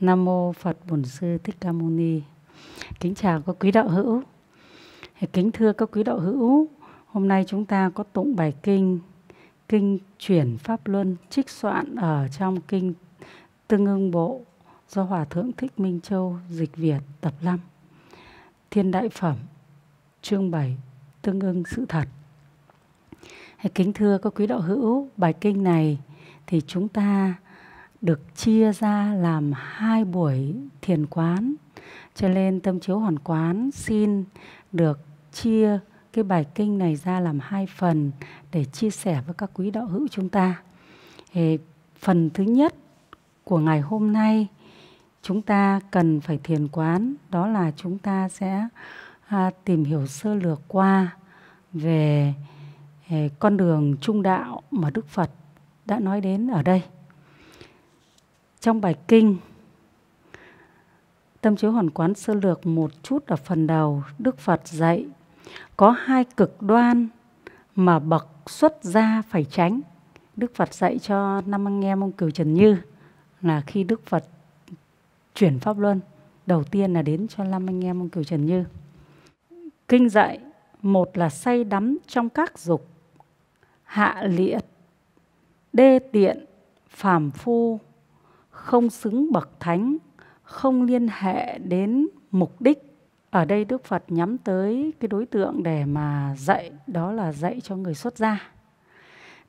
Nam mô Phật Bổn Sư Thích Ca Mâu Ni. Kính chào các quý đạo hữu. Kính thưa các quý đạo hữu, hôm nay chúng ta có tụng bài kinh Kinh chuyển Pháp Luân trích soạn ở trong kinh Tương ưng Bộ do Hòa Thượng Thích Minh Châu dịch Việt tập 5. Thiên Đại Phẩm chương 7 Tương ưng sự thật. Kính thưa các quý đạo hữu, bài kinh này thì chúng ta được chia ra làm hai buổi thiền quán cho nên tâm chiếu hoàn quán xin được chia cái bài kinh này ra làm hai phần để chia sẻ với các quý đạo hữu chúng ta thì phần thứ nhất của ngày hôm nay chúng ta cần phải thiền quán đó là chúng ta sẽ à, tìm hiểu sơ lược qua về à, con đường trung đạo mà đức phật đã nói đến ở đây trong bài kinh Tâm chiếu hoàn quán sơ lược một chút ở phần đầu Đức Phật dạy có hai cực đoan mà bậc xuất gia phải tránh. Đức Phật dạy cho năm anh em ông Cửu Trần Như là khi Đức Phật chuyển pháp luân, đầu tiên là đến cho năm anh em ông Cửu Trần Như. Kinh dạy một là say đắm trong các dục hạ liệt, đê tiện, phàm phu, không xứng bậc thánh, không liên hệ đến mục đích. Ở đây Đức Phật nhắm tới cái đối tượng để mà dạy, đó là dạy cho người xuất gia.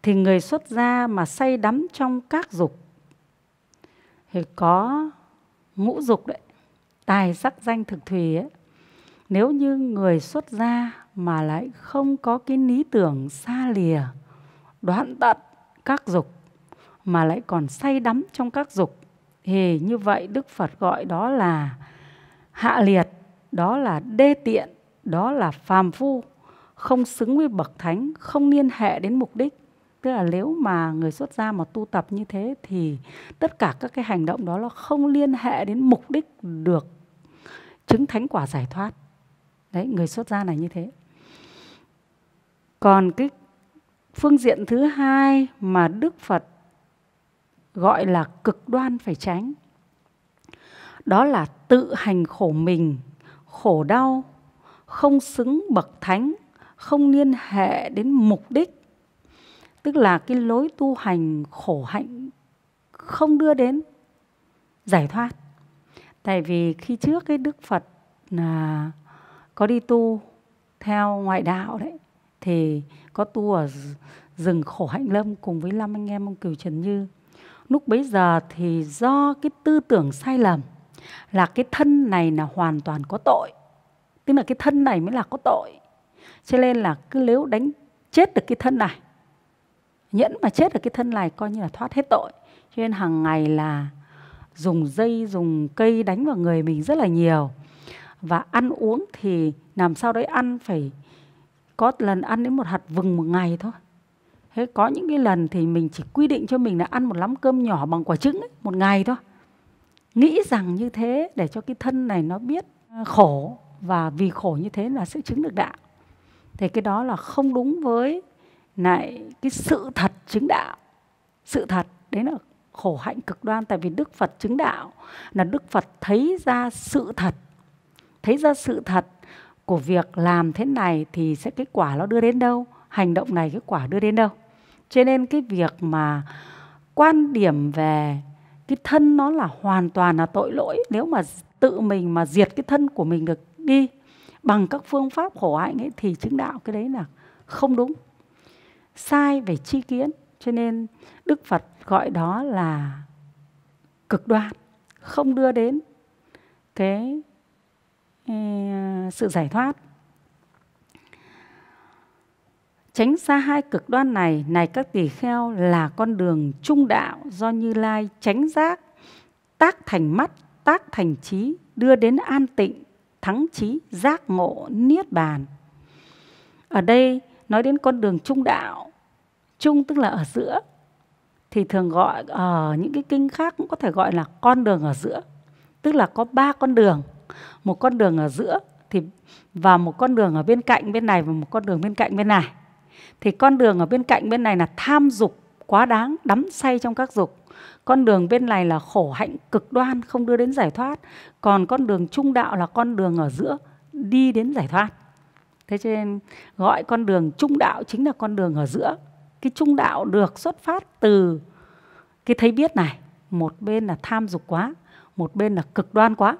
Thì người xuất gia mà say đắm trong các dục thì có ngũ dục đấy, tài sắc danh thực thùy ấy. Nếu như người xuất gia mà lại không có cái lý tưởng xa lìa, đoạn tận các dục mà lại còn say đắm trong các dục thì như vậy đức phật gọi đó là hạ liệt đó là đê tiện đó là phàm phu không xứng với bậc thánh không liên hệ đến mục đích tức là nếu mà người xuất gia mà tu tập như thế thì tất cả các cái hành động đó là không liên hệ đến mục đích được chứng thánh quả giải thoát đấy người xuất gia này như thế còn cái phương diện thứ hai mà đức phật gọi là cực đoan phải tránh đó là tự hành khổ mình khổ đau không xứng bậc thánh không liên hệ đến mục đích tức là cái lối tu hành khổ hạnh không đưa đến giải thoát tại vì khi trước cái đức phật là có đi tu theo ngoại đạo đấy thì có tu ở rừng khổ hạnh lâm cùng với năm anh em ông cửu trần như lúc bấy giờ thì do cái tư tưởng sai lầm là cái thân này là hoàn toàn có tội tức là cái thân này mới là có tội cho nên là cứ nếu đánh chết được cái thân này nhẫn mà chết được cái thân này coi như là thoát hết tội cho nên hàng ngày là dùng dây dùng cây đánh vào người mình rất là nhiều và ăn uống thì làm sao đấy ăn phải có lần ăn đến một hạt vừng một ngày thôi thế có những cái lần thì mình chỉ quy định cho mình là ăn một lắm cơm nhỏ bằng quả trứng ấy, một ngày thôi nghĩ rằng như thế để cho cái thân này nó biết à, khổ và vì khổ như thế là sẽ chứng được đạo thì cái đó là không đúng với lại cái sự thật chứng đạo sự thật đấy là khổ hạnh cực đoan tại vì đức phật chứng đạo là đức phật thấy ra sự thật thấy ra sự thật của việc làm thế này thì sẽ kết quả nó đưa đến đâu hành động này kết quả đưa đến đâu cho nên cái việc mà quan điểm về cái thân nó là hoàn toàn là tội lỗi nếu mà tự mình mà diệt cái thân của mình được đi bằng các phương pháp khổ hạnh ấy thì chứng đạo cái đấy là không đúng sai về chi kiến cho nên đức phật gọi đó là cực đoan không đưa đến cái sự giải thoát Tránh xa hai cực đoan này, này các tỳ kheo là con đường trung đạo do Như Lai tránh giác, tác thành mắt, tác thành trí, đưa đến an tịnh, thắng trí, giác ngộ, niết bàn. Ở đây nói đến con đường trung đạo, trung tức là ở giữa, thì thường gọi ở ờ, những cái kinh khác cũng có thể gọi là con đường ở giữa. Tức là có ba con đường, một con đường ở giữa thì và một con đường ở bên cạnh bên này và một con đường bên cạnh bên này thì con đường ở bên cạnh bên này là tham dục quá đáng đắm say trong các dục con đường bên này là khổ hạnh cực đoan không đưa đến giải thoát còn con đường trung đạo là con đường ở giữa đi đến giải thoát thế cho nên gọi con đường trung đạo chính là con đường ở giữa cái trung đạo được xuất phát từ cái thấy biết này một bên là tham dục quá một bên là cực đoan quá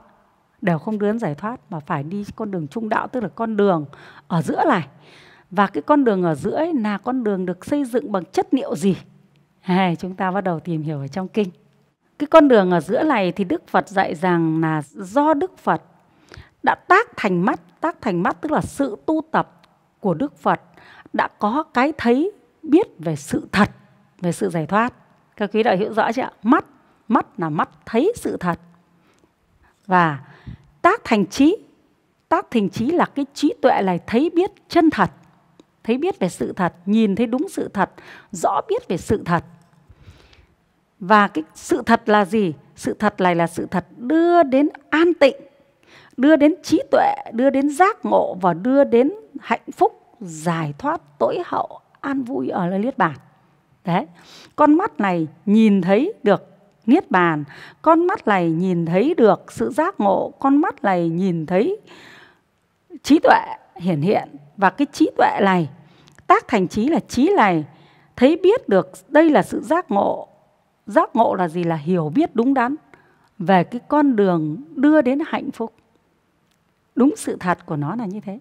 đều không đưa đến giải thoát mà phải đi con đường trung đạo tức là con đường ở giữa này và cái con đường ở giữa ấy là con đường được xây dựng bằng chất liệu gì hay chúng ta bắt đầu tìm hiểu ở trong kinh cái con đường ở giữa này thì đức phật dạy rằng là do đức phật đã tác thành mắt tác thành mắt tức là sự tu tập của đức phật đã có cái thấy biết về sự thật về sự giải thoát các quý đạo hiểu rõ chưa mắt mắt là mắt thấy sự thật và tác thành trí tác thành trí là cái trí tuệ này thấy biết chân thật thấy biết về sự thật nhìn thấy đúng sự thật rõ biết về sự thật và cái sự thật là gì sự thật này là sự thật đưa đến an tịnh đưa đến trí tuệ đưa đến giác ngộ và đưa đến hạnh phúc giải thoát tối hậu an vui ở nơi niết bàn đấy con mắt này nhìn thấy được niết bàn con mắt này nhìn thấy được sự giác ngộ con mắt này nhìn thấy trí tuệ hiển hiện và cái trí tuệ này tác thành trí là trí này thấy biết được đây là sự giác ngộ giác ngộ là gì là hiểu biết đúng đắn về cái con đường đưa đến hạnh phúc đúng sự thật của nó là như thế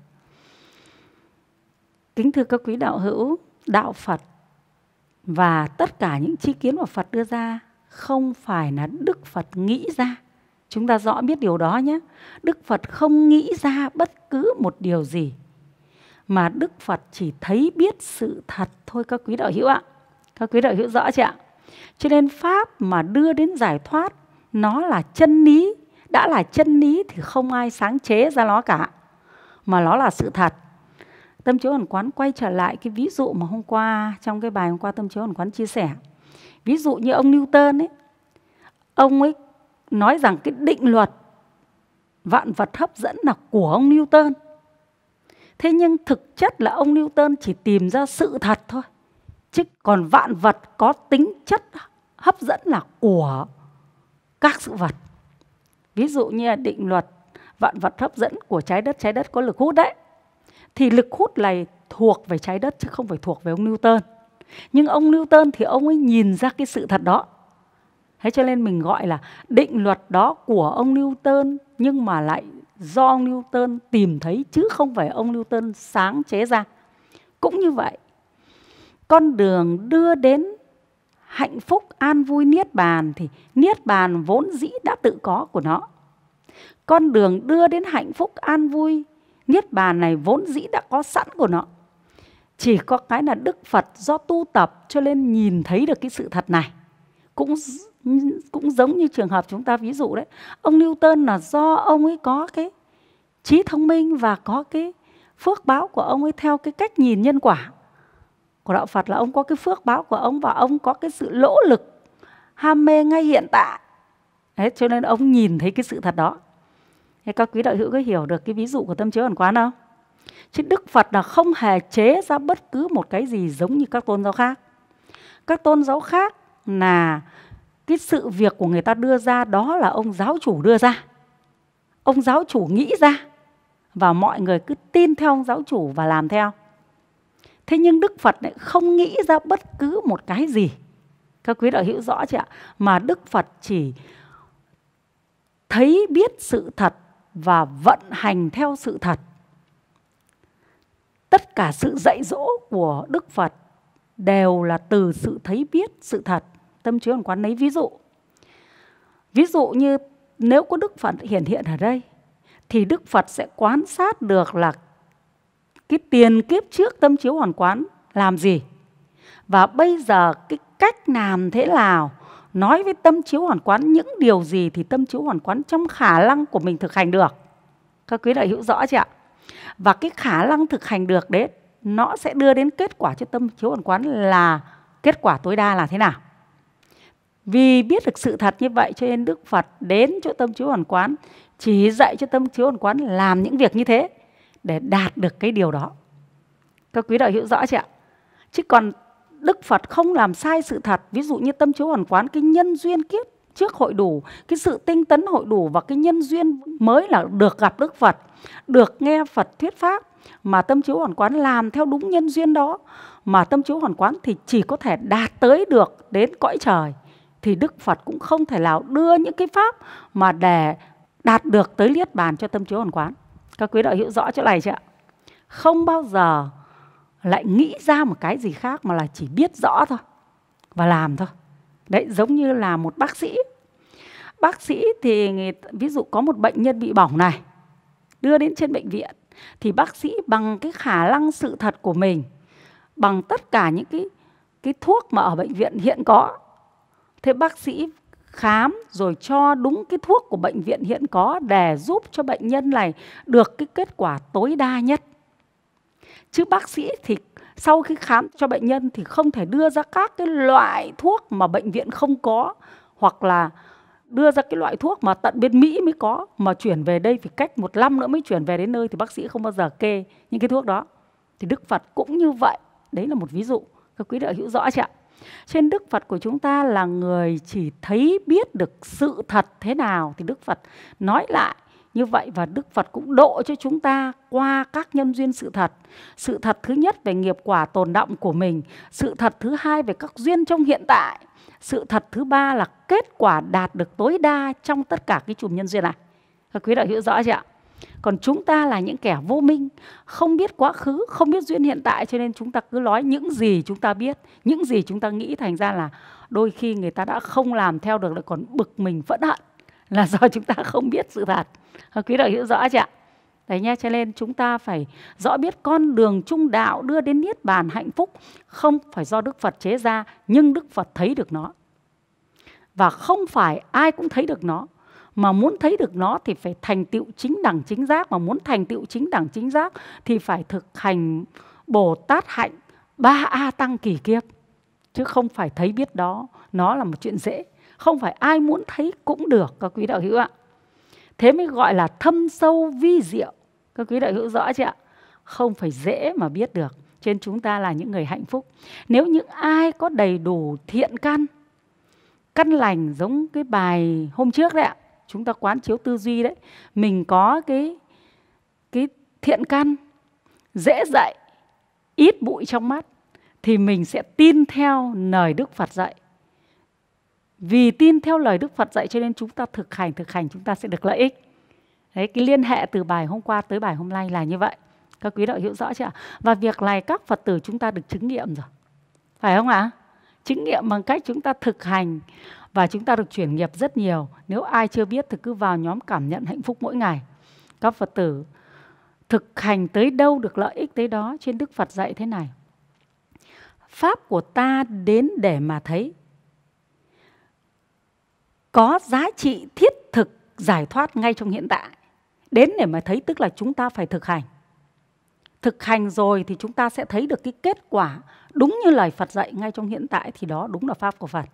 kính thưa các quý đạo hữu đạo phật và tất cả những chi kiến của phật đưa ra không phải là đức phật nghĩ ra Chúng ta rõ biết điều đó nhé. Đức Phật không nghĩ ra bất cứ một điều gì mà Đức Phật chỉ thấy biết sự thật thôi các quý đạo hữu ạ. Các quý đạo hữu rõ chưa ạ? Cho nên pháp mà đưa đến giải thoát nó là chân lý, đã là chân lý thì không ai sáng chế ra nó cả mà nó là sự thật. Tâm chiếu ẩn quán quay trở lại cái ví dụ mà hôm qua trong cái bài hôm qua tâm chiếu ẩn quán chia sẻ. Ví dụ như ông Newton ấy. Ông ấy nói rằng cái định luật vạn vật hấp dẫn là của ông Newton. Thế nhưng thực chất là ông Newton chỉ tìm ra sự thật thôi. Chứ còn vạn vật có tính chất hấp dẫn là của các sự vật. Ví dụ như là định luật vạn vật hấp dẫn của trái đất, trái đất có lực hút đấy. Thì lực hút này thuộc về trái đất chứ không phải thuộc về ông Newton. Nhưng ông Newton thì ông ấy nhìn ra cái sự thật đó thế cho nên mình gọi là định luật đó của ông newton nhưng mà lại do ông newton tìm thấy chứ không phải ông newton sáng chế ra cũng như vậy con đường đưa đến hạnh phúc an vui niết bàn thì niết bàn vốn dĩ đã tự có của nó con đường đưa đến hạnh phúc an vui niết bàn này vốn dĩ đã có sẵn của nó chỉ có cái là đức phật do tu tập cho nên nhìn thấy được cái sự thật này cũng cũng giống như trường hợp chúng ta ví dụ đấy ông Newton là do ông ấy có cái trí thông minh và có cái phước báo của ông ấy theo cái cách nhìn nhân quả của đạo Phật là ông có cái phước báo của ông và ông có cái sự lỗ lực ham mê ngay hiện tại đấy cho nên ông nhìn thấy cái sự thật đó thế các quý đạo hữu có hiểu được cái ví dụ của tâm chiếu ẩn quán không chứ Đức Phật là không hề chế ra bất cứ một cái gì giống như các tôn giáo khác các tôn giáo khác là cái sự việc của người ta đưa ra đó là ông giáo chủ đưa ra ông giáo chủ nghĩ ra và mọi người cứ tin theo ông giáo chủ và làm theo thế nhưng đức phật lại không nghĩ ra bất cứ một cái gì các quý đạo hữu rõ chưa ạ mà đức phật chỉ thấy biết sự thật và vận hành theo sự thật tất cả sự dạy dỗ của đức phật đều là từ sự thấy biết sự thật tâm chứa hồn quán lấy ví dụ ví dụ như nếu có đức phật hiện hiện ở đây thì đức phật sẽ quan sát được là cái tiền kiếp trước tâm chiếu hoàn quán làm gì và bây giờ cái cách làm thế nào nói với tâm chiếu hoàn quán những điều gì thì tâm chiếu hoàn quán trong khả năng của mình thực hành được các quý đại hữu rõ chưa ạ và cái khả năng thực hành được đấy nó sẽ đưa đến kết quả cho tâm chiếu hoàn quán là kết quả tối đa là thế nào vì biết được sự thật như vậy cho nên Đức Phật đến chỗ tâm chiếu hoàn quán chỉ dạy cho tâm chiếu hoàn quán làm những việc như thế để đạt được cái điều đó. Các quý đạo hiểu rõ chưa ạ? Chứ còn Đức Phật không làm sai sự thật, ví dụ như tâm chiếu hoàn quán cái nhân duyên kiếp trước hội đủ, cái sự tinh tấn hội đủ và cái nhân duyên mới là được gặp Đức Phật, được nghe Phật thuyết pháp mà tâm chiếu hoàn quán làm theo đúng nhân duyên đó mà tâm chiếu hoàn quán thì chỉ có thể đạt tới được đến cõi trời thì Đức Phật cũng không thể nào đưa những cái pháp mà để đạt được tới niết bàn cho tâm chiếu hoàn quán. Các quý đạo hữu rõ chỗ này chưa ạ? Không bao giờ lại nghĩ ra một cái gì khác mà là chỉ biết rõ thôi và làm thôi. Đấy giống như là một bác sĩ. Bác sĩ thì ví dụ có một bệnh nhân bị bỏng này đưa đến trên bệnh viện thì bác sĩ bằng cái khả năng sự thật của mình bằng tất cả những cái cái thuốc mà ở bệnh viện hiện có thế bác sĩ khám rồi cho đúng cái thuốc của bệnh viện hiện có để giúp cho bệnh nhân này được cái kết quả tối đa nhất chứ bác sĩ thì sau khi khám cho bệnh nhân thì không thể đưa ra các cái loại thuốc mà bệnh viện không có hoặc là đưa ra cái loại thuốc mà tận bên Mỹ mới có mà chuyển về đây phải cách một năm nữa mới chuyển về đến nơi thì bác sĩ không bao giờ kê những cái thuốc đó thì Đức Phật cũng như vậy đấy là một ví dụ các quý đạo hữu rõ chưa ạ cho nên đức phật của chúng ta là người chỉ thấy biết được sự thật thế nào thì đức phật nói lại như vậy và đức phật cũng độ cho chúng ta qua các nhân duyên sự thật sự thật thứ nhất về nghiệp quả tồn động của mình sự thật thứ hai về các duyên trong hiện tại sự thật thứ ba là kết quả đạt được tối đa trong tất cả cái chùm nhân duyên này các quý đạo hữu rõ chưa ạ còn chúng ta là những kẻ vô minh không biết quá khứ không biết duyên hiện tại cho nên chúng ta cứ nói những gì chúng ta biết những gì chúng ta nghĩ thành ra là đôi khi người ta đã không làm theo được lại còn bực mình phẫn hận là do chúng ta không biết sự thật ờ, quý đạo hữu rõ chưa ạ Đấy nha, cho nên chúng ta phải rõ biết con đường trung đạo đưa đến Niết Bàn hạnh phúc không phải do Đức Phật chế ra, nhưng Đức Phật thấy được nó. Và không phải ai cũng thấy được nó mà muốn thấy được nó thì phải thành tựu chính đẳng chính giác mà muốn thành tựu chính đẳng chính giác thì phải thực hành Bồ Tát hạnh ba a tăng kỳ kiếp chứ không phải thấy biết đó nó là một chuyện dễ không phải ai muốn thấy cũng được các quý đạo hữu ạ thế mới gọi là thâm sâu vi diệu các quý đạo hữu rõ chưa ạ không phải dễ mà biết được trên chúng ta là những người hạnh phúc nếu những ai có đầy đủ thiện căn căn lành giống cái bài hôm trước đấy ạ chúng ta quán chiếu tư duy đấy mình có cái cái thiện căn dễ dạy ít bụi trong mắt thì mình sẽ tin theo lời đức phật dạy vì tin theo lời đức phật dạy cho nên chúng ta thực hành thực hành chúng ta sẽ được lợi ích đấy cái liên hệ từ bài hôm qua tới bài hôm nay là như vậy các quý đạo hiểu rõ chưa và việc này các phật tử chúng ta được chứng nghiệm rồi phải không ạ à? chứng nghiệm bằng cách chúng ta thực hành và chúng ta được chuyển nghiệp rất nhiều nếu ai chưa biết thì cứ vào nhóm cảm nhận hạnh phúc mỗi ngày các phật tử thực hành tới đâu được lợi ích tới đó trên đức phật dạy thế này pháp của ta đến để mà thấy có giá trị thiết thực giải thoát ngay trong hiện tại đến để mà thấy tức là chúng ta phải thực hành thực hành rồi thì chúng ta sẽ thấy được cái kết quả đúng như lời Phật dạy ngay trong hiện tại thì đó đúng là pháp của Phật.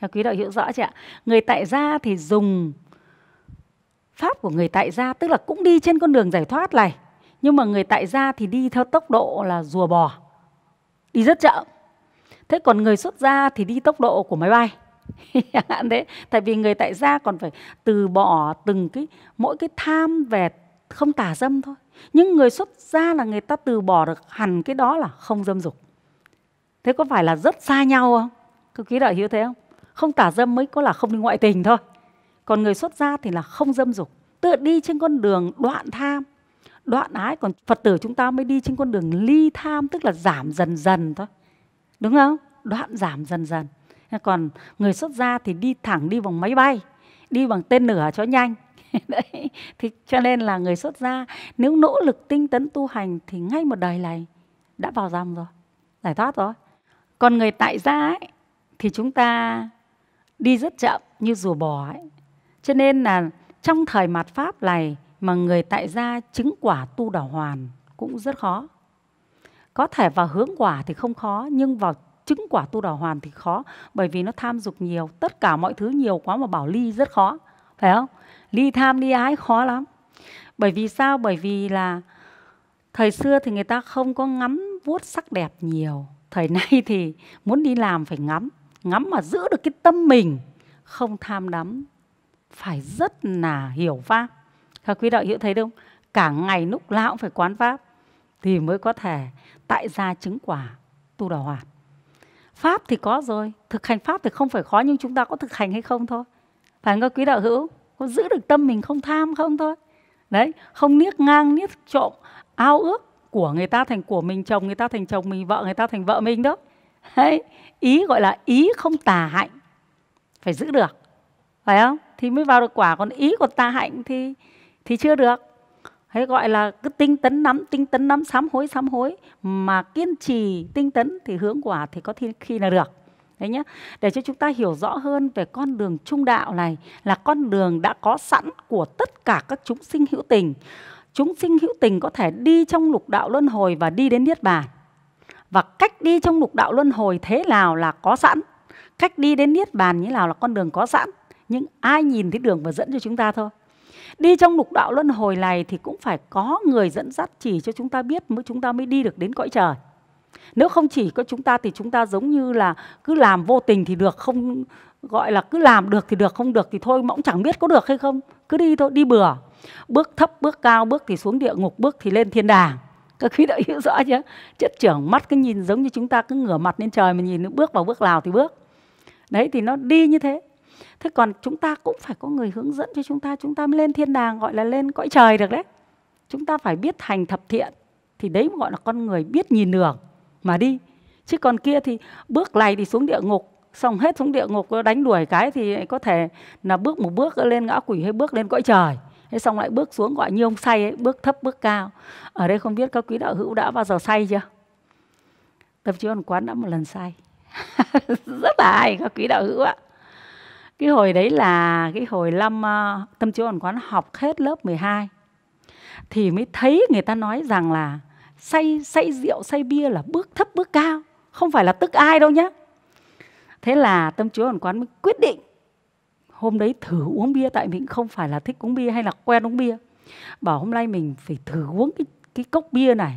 Theo quý đạo hiểu rõ chưa? ạ? Người tại gia thì dùng pháp của người tại gia tức là cũng đi trên con đường giải thoát này nhưng mà người tại gia thì đi theo tốc độ là rùa bò đi rất chậm thế còn người xuất gia thì đi tốc độ của máy bay thế tại vì người tại gia còn phải từ bỏ từng cái mỗi cái tham về không tà dâm thôi nhưng người xuất gia là người ta từ bỏ được hẳn cái đó là không dâm dục thế có phải là rất xa nhau không cứ ký đạo hiểu thế không không tả dâm mới có là không đi ngoại tình thôi còn người xuất gia thì là không dâm dục tự đi trên con đường đoạn tham đoạn ái còn phật tử chúng ta mới đi trên con đường ly tham tức là giảm dần dần thôi đúng không đoạn giảm dần dần còn người xuất gia thì đi thẳng đi bằng máy bay đi bằng tên lửa cho nhanh Đấy. thì cho nên là người xuất gia nếu nỗ lực tinh tấn tu hành thì ngay một đời này đã vào rằm rồi giải thoát rồi còn người tại gia ấy, thì chúng ta đi rất chậm như rùa bò ấy cho nên là trong thời mạt pháp này mà người tại gia chứng quả tu đảo hoàn cũng rất khó có thể vào hướng quả thì không khó nhưng vào chứng quả tu đảo hoàn thì khó bởi vì nó tham dục nhiều tất cả mọi thứ nhiều quá mà bảo ly rất khó phải không ly tham ly ái khó lắm bởi vì sao bởi vì là thời xưa thì người ta không có ngắm vuốt sắc đẹp nhiều thời nay thì muốn đi làm phải ngắm ngắm mà giữ được cái tâm mình không tham đắm phải rất là hiểu pháp các quý đạo hữu thấy không cả ngày lúc nào cũng phải quán pháp thì mới có thể tại gia chứng quả tu đào hoạt pháp thì có rồi thực hành pháp thì không phải khó nhưng chúng ta có thực hành hay không thôi phải không các quý đạo hữu có giữ được tâm mình không tham không thôi đấy không niết ngang niết trộm ao ước của người ta thành của mình chồng người ta thành chồng mình vợ người ta thành vợ mình đó Đấy. ý gọi là ý không tà hạnh phải giữ được phải không thì mới vào được quả còn ý của tà hạnh thì thì chưa được hay gọi là cứ tinh tấn lắm tinh tấn lắm sám hối sám hối mà kiên trì tinh tấn thì hướng quả thì có khi là được đấy nhé để cho chúng ta hiểu rõ hơn về con đường trung đạo này là con đường đã có sẵn của tất cả các chúng sinh hữu tình chúng sinh hữu tình có thể đi trong lục đạo luân hồi và đi đến niết bàn và cách đi trong lục đạo luân hồi thế nào là có sẵn cách đi đến niết bàn như nào là con đường có sẵn nhưng ai nhìn thấy đường và dẫn cho chúng ta thôi đi trong lục đạo luân hồi này thì cũng phải có người dẫn dắt chỉ cho chúng ta biết mới chúng ta mới đi được đến cõi trời nếu không chỉ có chúng ta thì chúng ta giống như là cứ làm vô tình thì được không gọi là cứ làm được thì được không được thì thôi mà cũng chẳng biết có được hay không cứ đi thôi đi bừa bước thấp bước cao bước thì xuống địa ngục bước thì lên thiên đàng các quý đã hiểu rõ chứ chất trưởng mắt cứ nhìn giống như chúng ta cứ ngửa mặt lên trời mà nhìn bước vào bước nào thì bước đấy thì nó đi như thế thế còn chúng ta cũng phải có người hướng dẫn cho chúng ta chúng ta mới lên thiên đàng gọi là lên cõi trời được đấy chúng ta phải biết hành thập thiện thì đấy gọi là con người biết nhìn đường mà đi chứ còn kia thì bước này thì xuống địa ngục xong hết xuống địa ngục đánh đuổi cái thì có thể là bước một bước lên ngã quỷ hay bước lên cõi trời thế xong lại bước xuống gọi như ông say ấy, bước thấp bước cao ở đây không biết các quý đạo hữu đã bao giờ say chưa tâm trí hoàn quán đã một lần say rất là hay các quý đạo hữu ạ cái hồi đấy là cái hồi năm ờ, tâm trí hoàn quán học hết lớp 12 thì mới thấy người ta nói rằng là say say rượu say bia là bước thấp bước cao không phải là tức ai đâu nhá thế là tâm chúa hoàn quán mới quyết định hôm đấy thử uống bia tại mình không phải là thích uống bia hay là quen uống bia bảo hôm nay mình phải thử uống cái, cái cốc bia này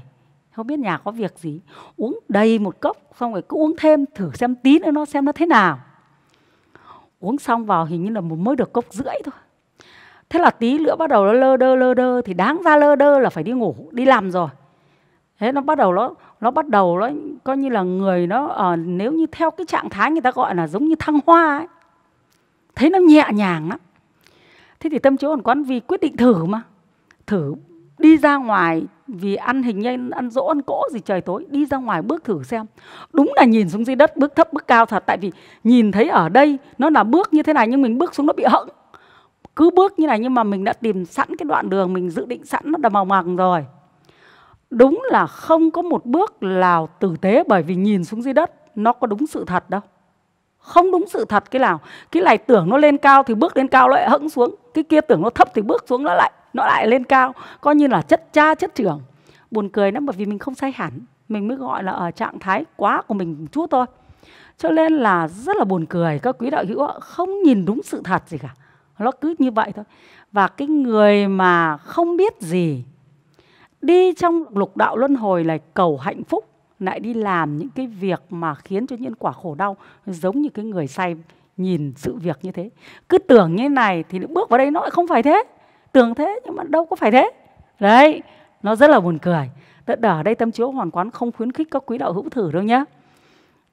không biết nhà có việc gì uống đầy một cốc xong rồi cứ uống thêm thử xem tí nữa nó xem nó thế nào uống xong vào hình như là một mới được cốc rưỡi thôi thế là tí nữa bắt đầu nó lơ đơ lơ đơ thì đáng ra lơ đơ là phải đi ngủ đi làm rồi thế nó bắt đầu nó nó bắt đầu nó coi như là người nó ở ờ, à, nếu như theo cái trạng thái người ta gọi là giống như thăng hoa ấy thấy nó nhẹ nhàng lắm thế thì tâm chiếu còn quán vì quyết định thử mà thử đi ra ngoài vì ăn hình như ăn dỗ ăn cỗ gì trời tối đi ra ngoài bước thử xem đúng là nhìn xuống dưới đất bước thấp bước cao thật tại vì nhìn thấy ở đây nó là bước như thế này nhưng mình bước xuống nó bị hẫng cứ bước như này nhưng mà mình đã tìm sẵn cái đoạn đường mình dự định sẵn nó đã màu màng rồi đúng là không có một bước nào tử tế bởi vì nhìn xuống dưới đất nó có đúng sự thật đâu không đúng sự thật cái nào cái này tưởng nó lên cao thì bước lên cao nó lại hững xuống cái kia tưởng nó thấp thì bước xuống nó lại nó lại lên cao coi như là chất cha chất trưởng buồn cười lắm bởi vì mình không sai hẳn mình mới gọi là ở trạng thái quá của mình một chút thôi cho nên là rất là buồn cười các quý đạo hữu không nhìn đúng sự thật gì cả nó cứ như vậy thôi và cái người mà không biết gì đi trong lục đạo luân hồi là cầu hạnh phúc lại đi làm những cái việc mà khiến cho nhân quả khổ đau giống như cái người say nhìn sự việc như thế cứ tưởng như này thì bước vào đây nó không phải thế tưởng thế nhưng mà đâu có phải thế đấy nó rất là buồn cười Tức ở đây tâm chiếu hoàn quán không khuyến khích các quý đạo hữu thử đâu nhé.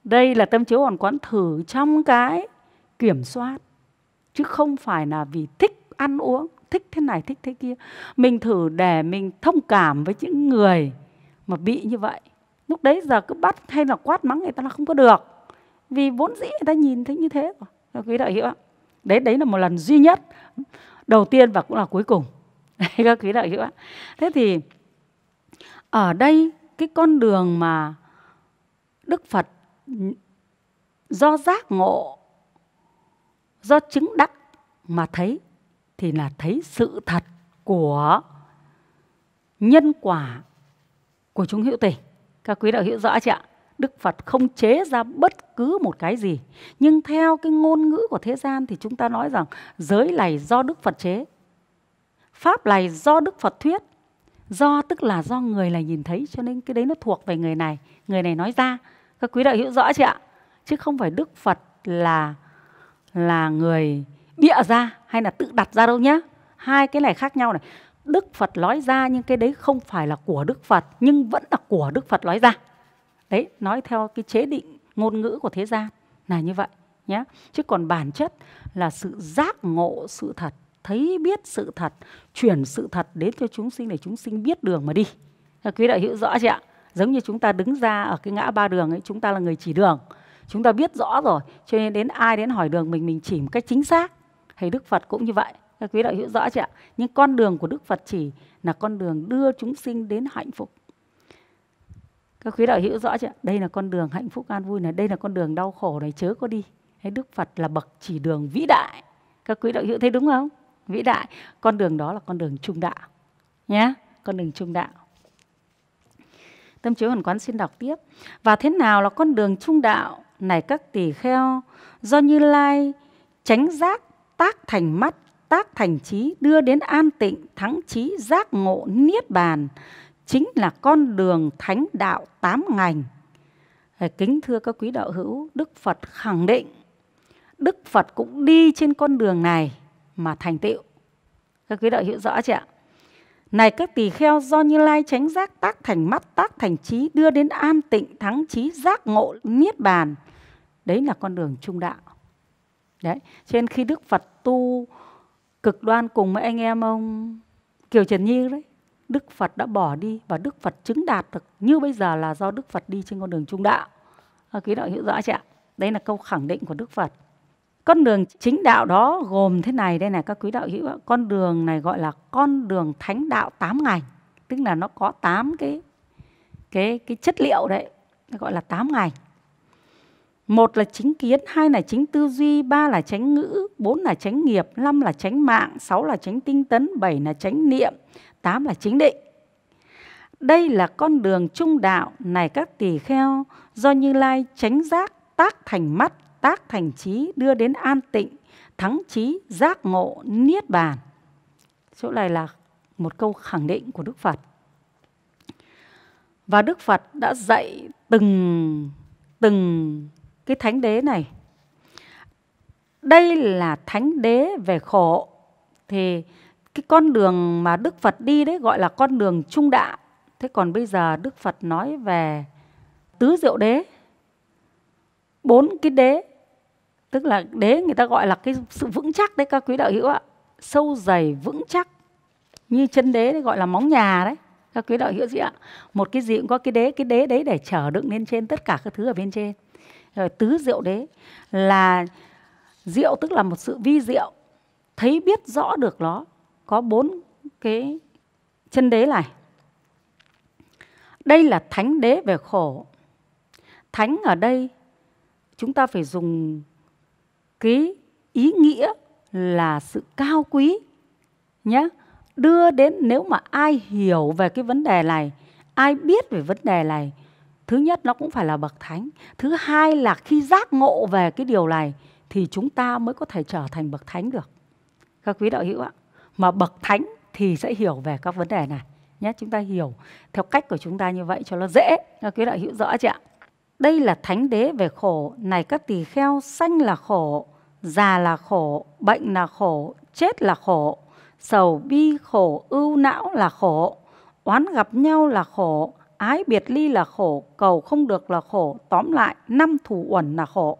Đây là tâm chiếu hoàn quán thử trong cái kiểm soát. Chứ không phải là vì thích ăn uống, thích thế này, thích thế kia. Mình thử để mình thông cảm với những người mà bị như vậy lúc đấy giờ cứ bắt hay là quát mắng người ta là không có được vì vốn dĩ người ta nhìn thấy như thế rồi quý đạo hữu ạ đấy đấy là một lần duy nhất đầu tiên và cũng là cuối cùng các quý đạo hữu ạ thế thì ở đây cái con đường mà đức phật do giác ngộ do chứng đắc mà thấy thì là thấy sự thật của nhân quả của chúng hữu tình các quý đạo hữu rõ chưa ạ đức phật không chế ra bất cứ một cái gì nhưng theo cái ngôn ngữ của thế gian thì chúng ta nói rằng giới này do đức phật chế pháp này do đức phật thuyết do tức là do người này nhìn thấy cho nên cái đấy nó thuộc về người này người này nói ra các quý đạo hữu rõ chưa ạ chứ không phải đức phật là là người bịa ra hay là tự đặt ra đâu nhé hai cái này khác nhau này Đức Phật nói ra nhưng cái đấy không phải là của Đức Phật nhưng vẫn là của Đức Phật nói ra. Đấy, nói theo cái chế định ngôn ngữ của thế gian là như vậy nhé. Chứ còn bản chất là sự giác ngộ sự thật, thấy biết sự thật, chuyển sự thật đến cho chúng sinh để chúng sinh biết đường mà đi. Quý đạo hữu rõ chưa ạ? Giống như chúng ta đứng ra ở cái ngã ba đường ấy, chúng ta là người chỉ đường. Chúng ta biết rõ rồi, cho nên đến ai đến hỏi đường mình mình chỉ một cách chính xác. Thầy Đức Phật cũng như vậy các quý đạo hữu rõ chưa ạ nhưng con đường của đức phật chỉ là con đường đưa chúng sinh đến hạnh phúc các quý đạo hữu rõ chưa đây là con đường hạnh phúc an vui này đây là con đường đau khổ này chớ có đi hay đức phật là bậc chỉ đường vĩ đại các quý đạo hữu thấy đúng không vĩ đại con đường đó là con đường trung đạo nhé con đường trung đạo tâm chiếu hồn quán xin đọc tiếp và thế nào là con đường trung đạo này các tỳ kheo do như lai tránh giác tác thành mắt tác thành trí đưa đến an tịnh thắng trí giác ngộ niết bàn chính là con đường thánh đạo tám ngành kính thưa các quý đạo hữu đức phật khẳng định đức phật cũng đi trên con đường này mà thành tựu các quý đạo hữu rõ chưa ạ này các tỳ kheo do như lai tránh giác tác thành mắt tác thành trí đưa đến an tịnh thắng trí giác ngộ niết bàn đấy là con đường trung đạo đấy trên khi đức phật tu cực đoan cùng với anh em ông Kiều Trần Nhi đấy. Đức Phật đã bỏ đi và Đức Phật chứng đạt được như bây giờ là do Đức Phật đi trên con đường trung đạo. À, cái đó hiểu rõ chưa ạ? Đấy là câu khẳng định của Đức Phật. Con đường chính đạo đó gồm thế này đây này các quý đạo hữu ạ. Con đường này gọi là con đường thánh đạo tám ngành. Tức là nó có tám cái cái cái chất liệu đấy, nó gọi là tám ngành một là chính kiến, hai là chính tư duy, ba là tránh ngữ, bốn là tránh nghiệp, năm là tránh mạng, sáu là tránh tinh tấn, bảy là tránh niệm, tám là chính định. Đây là con đường trung đạo này các tỳ kheo do Như Lai tránh giác tác thành mắt, tác thành trí đưa đến an tịnh, thắng trí, giác ngộ, niết bàn. Chỗ này là một câu khẳng định của Đức Phật. Và Đức Phật đã dạy từng từng cái thánh đế này đây là thánh đế về khổ thì cái con đường mà đức phật đi đấy gọi là con đường trung đạo thế còn bây giờ đức phật nói về tứ diệu đế bốn cái đế tức là đế người ta gọi là cái sự vững chắc đấy các quý đạo hữu ạ sâu dày vững chắc như chân đế đấy gọi là móng nhà đấy các quý đạo hữu gì ạ một cái gì cũng có cái đế cái đế đấy để chở đựng lên trên tất cả các thứ ở bên trên rồi ờ, tứ diệu đế là diệu tức là một sự vi diệu thấy biết rõ được nó có bốn cái chân đế này đây là thánh đế về khổ thánh ở đây chúng ta phải dùng cái ý nghĩa là sự cao quý nhé đưa đến nếu mà ai hiểu về cái vấn đề này ai biết về vấn đề này thứ nhất nó cũng phải là bậc thánh thứ hai là khi giác ngộ về cái điều này thì chúng ta mới có thể trở thành bậc thánh được các quý đạo hữu ạ mà bậc thánh thì sẽ hiểu về các vấn đề này nhé chúng ta hiểu theo cách của chúng ta như vậy cho nó dễ các quý đạo hữu rõ chưa ạ đây là thánh đế về khổ này các tỳ kheo sanh là khổ già là khổ bệnh là khổ chết là khổ sầu bi khổ ưu não là khổ oán gặp nhau là khổ ái biệt ly là khổ, cầu không được là khổ, tóm lại năm thủ uẩn là khổ.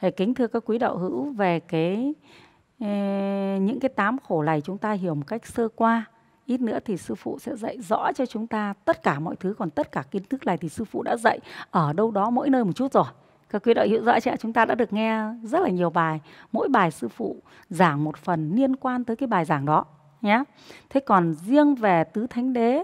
Thì kính thưa các quý đạo hữu về cái ờ, những cái tám khổ này chúng ta hiểu một cách sơ qua ít nữa thì sư phụ sẽ dạy rõ cho chúng ta tất cả mọi thứ còn tất cả kiến thức này thì sư phụ đã dạy ở đâu đó mỗi nơi một chút rồi các quý đạo hữu rõ chưa chúng ta đã được nghe rất là nhiều bài mỗi bài sư phụ giảng một phần liên quan tới cái bài giảng đó nhé thế còn riêng về tứ thánh đế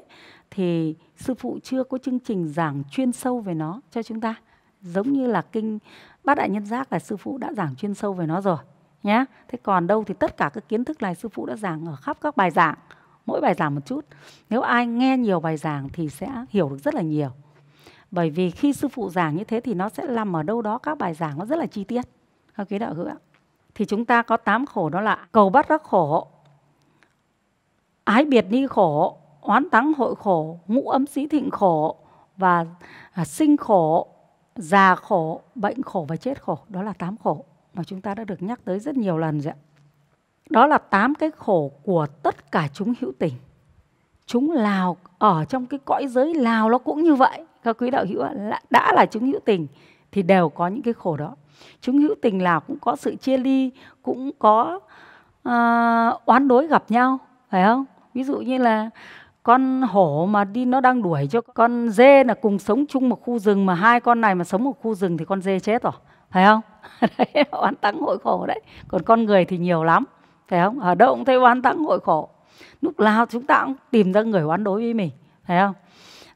thì sư phụ chưa có chương trình giảng chuyên sâu về nó cho chúng ta giống như là kinh bát đại nhân giác là sư phụ đã giảng chuyên sâu về nó rồi nhé thế còn đâu thì tất cả các kiến thức này sư phụ đã giảng ở khắp các bài giảng mỗi bài giảng một chút nếu ai nghe nhiều bài giảng thì sẽ hiểu được rất là nhiều bởi vì khi sư phụ giảng như thế thì nó sẽ nằm ở đâu đó các bài giảng nó rất là chi tiết các quý đạo hữu ạ thì chúng ta có tám khổ đó là cầu bắt đắc khổ ái biệt ni khổ oán thắng hội khổ, ngũ âm sĩ thịnh khổ và à, sinh khổ, già khổ, bệnh khổ và chết khổ. Đó là tám khổ mà chúng ta đã được nhắc tới rất nhiều lần rồi ạ. Đó là tám cái khổ của tất cả chúng hữu tình. Chúng lào ở trong cái cõi giới lào nó cũng như vậy. Các quý đạo hữu đã là chúng hữu tình thì đều có những cái khổ đó. Chúng hữu tình lào cũng có sự chia ly, cũng có uh, oán đối gặp nhau, phải không? Ví dụ như là con hổ mà đi nó đang đuổi cho con dê là cùng sống chung một khu rừng mà hai con này mà sống một khu rừng thì con dê chết rồi phải không đấy oán tắng hội khổ đấy còn con người thì nhiều lắm phải không ở đâu cũng thấy oán tắng hội khổ lúc nào chúng ta cũng tìm ra người oán đối với mình phải không